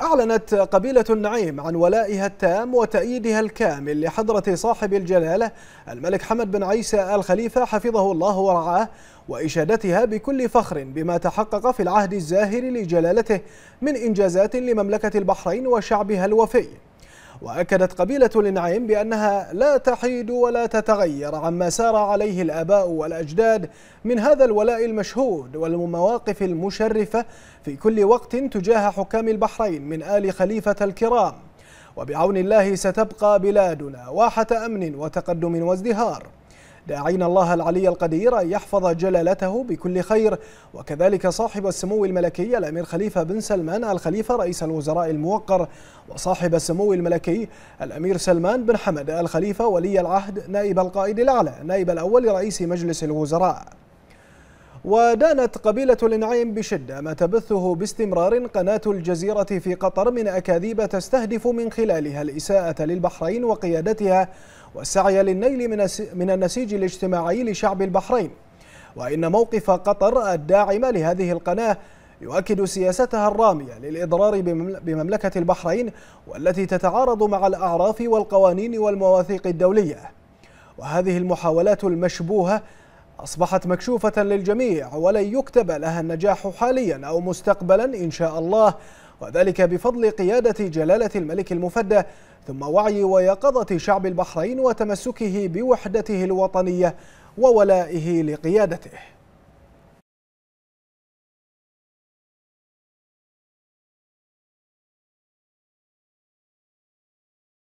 أعلنت قبيلة النعيم عن ولائها التام وتأييدها الكامل لحضرة صاحب الجلالة الملك حمد بن عيسى الخليفة حفظه الله ورعاه وإشادتها بكل فخر بما تحقق في العهد الزاهر لجلالته من إنجازات لمملكة البحرين وشعبها الوفي وأكدت قبيلة الإنعيم بأنها لا تحيد ولا تتغير عما سار عليه الآباء والأجداد من هذا الولاء المشهود والمواقف المشرفة في كل وقت تجاه حكام البحرين من آل خليفة الكرام وبعون الله ستبقى بلادنا واحة أمن وتقدم وازدهار داعين الله العلي القدير أن يحفظ جلالته بكل خير وكذلك صاحب السمو الملكي الأمير خليفة بن سلمان الخليفة رئيس الوزراء الموقر وصاحب السمو الملكي الأمير سلمان بن حمد الخليفة ولي العهد نائب القائد الأعلى نائب الأول رئيس مجلس الوزراء ودانت قبيلة الإنعيم بشدة ما تبثه باستمرار قناة الجزيرة في قطر من أكاذيب تستهدف من خلالها الإساءة للبحرين وقيادتها والسعي للنيل من النسيج الاجتماعي لشعب البحرين وإن موقف قطر الداعمة لهذه القناة يؤكد سياستها الرامية للإضرار بمملكة البحرين والتي تتعارض مع الأعراف والقوانين والمواثيق الدولية وهذه المحاولات المشبوهة أصبحت مكشوفة للجميع ولن يكتب لها النجاح حاليا أو مستقبلا إن شاء الله وذلك بفضل قيادة جلالة الملك المفدى ثم وعي ويقظة شعب البحرين وتمسكه بوحدته الوطنية وولائه لقيادته